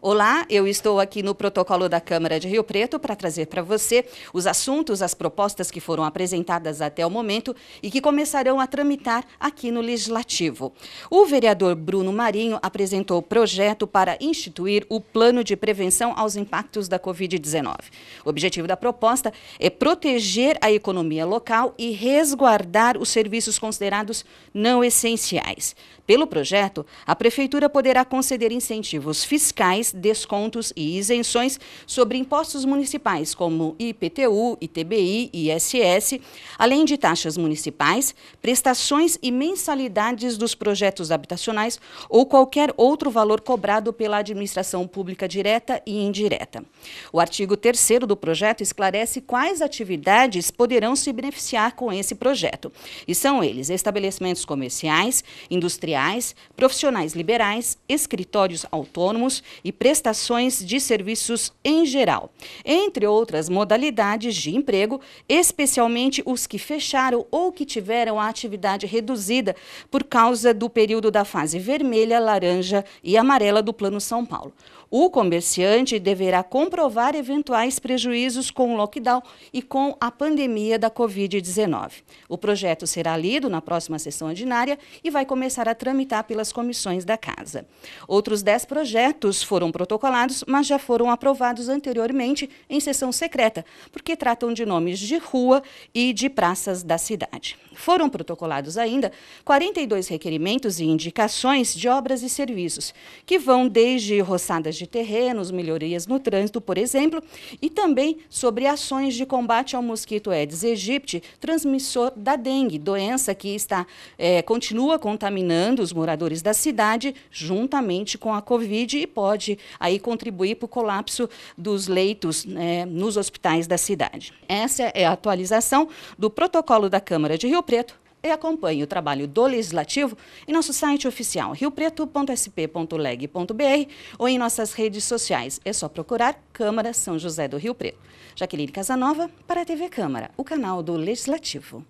Olá, eu estou aqui no protocolo da Câmara de Rio Preto para trazer para você os assuntos, as propostas que foram apresentadas até o momento e que começarão a tramitar aqui no Legislativo. O vereador Bruno Marinho apresentou projeto para instituir o Plano de Prevenção aos Impactos da Covid-19. O objetivo da proposta é proteger a economia local e resguardar os serviços considerados não essenciais. Pelo projeto, a Prefeitura poderá conceder incentivos fiscais descontos e isenções sobre impostos municipais, como IPTU, ITBI, ISS, além de taxas municipais, prestações e mensalidades dos projetos habitacionais ou qualquer outro valor cobrado pela administração pública direta e indireta. O artigo 3 do projeto esclarece quais atividades poderão se beneficiar com esse projeto. E são eles estabelecimentos comerciais, industriais, profissionais liberais, escritórios autônomos e prestações de serviços em geral, entre outras modalidades de emprego, especialmente os que fecharam ou que tiveram a atividade reduzida por causa do período da fase vermelha, laranja e amarela do Plano São Paulo. O comerciante deverá comprovar eventuais prejuízos com o lockdown e com a pandemia da Covid-19. O projeto será lido na próxima sessão ordinária e vai começar a tramitar pelas comissões da Casa. Outros 10 projetos foram são protocolados, mas já foram aprovados anteriormente em sessão secreta, porque tratam de nomes de rua e de praças da cidade. Foram protocolados ainda 42 requerimentos e indicações de obras e serviços, que vão desde roçadas de terrenos, melhorias no trânsito, por exemplo, e também sobre ações de combate ao mosquito Aedes aegypti, transmissor da dengue, doença que está é, continua contaminando os moradores da cidade juntamente com a Covid e pode aí contribuir para o colapso dos leitos né, nos hospitais da cidade. Essa é a atualização do protocolo da Câmara de Rio Preto e acompanhe o trabalho do Legislativo em nosso site oficial riopreto.sp.leg.br ou em nossas redes sociais. É só procurar Câmara São José do Rio Preto. Jaqueline Casanova para a TV Câmara, o canal do Legislativo.